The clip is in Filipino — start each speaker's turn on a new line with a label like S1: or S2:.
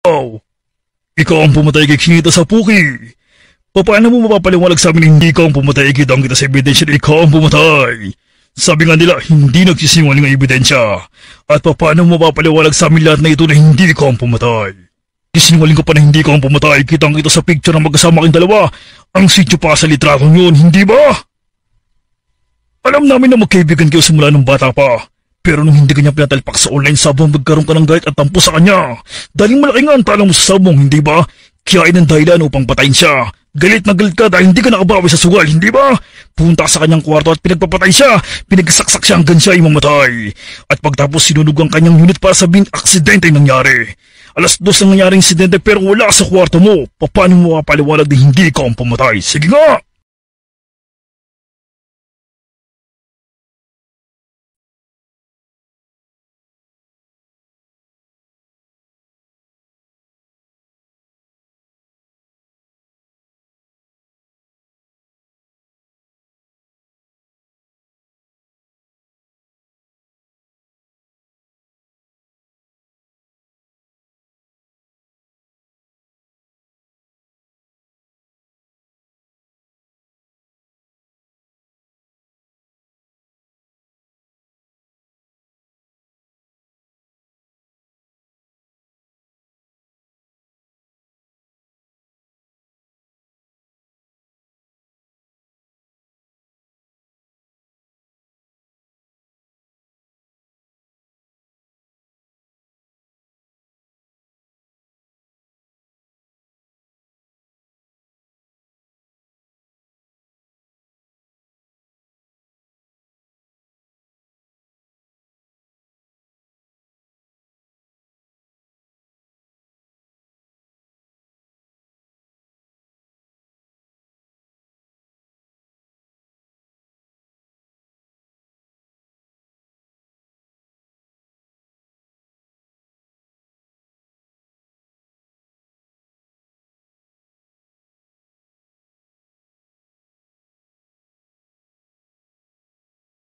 S1: Wow! Ikaw ang pumatay kay Kita sa Puki! Paano mo mapapaliwanag sa amin hindi ka ang pumatay kay Kita ang kita sa ebidensya na ikaw ang pumatay? Sabi nga nila, hindi nagsisinwaling ang ebidensya. At paano mo mapapaliwanag sa amin lahat na ito na hindi ka ang pumatay? Kisinwaling ko pa na hindi ka ang pumatay, kitang kita sa picture ng magkasama kayong dalawa. Ang sityo pa sa litratong yun, hindi ba? Alam namin na magkaibigan kayo simula nung bata pa. Pero nung hindi kanya pinatalpak sa online sabong magkaroon ka ng galit at tampo sa kanya. Dahil malaki nga ang talo mo sa sabong, hindi ba? Kaya ang dahilan upang patayin siya. Galit na galit ka dahil hindi ka nakabawi sa sugal, hindi ba? Punta sa kanyang kwarto at pinagpapatay siya. Pinagsaksak siya hanggang siya ay mamatay. At pagtapos sinunog ang kanyang unit para sabihin aksidente nangyari. Alas dos ang nangyaring insidente pero wala sa kwarto mo. Paano mo kapaliwanag na hindi ikaw ang pumatay? Sige nga!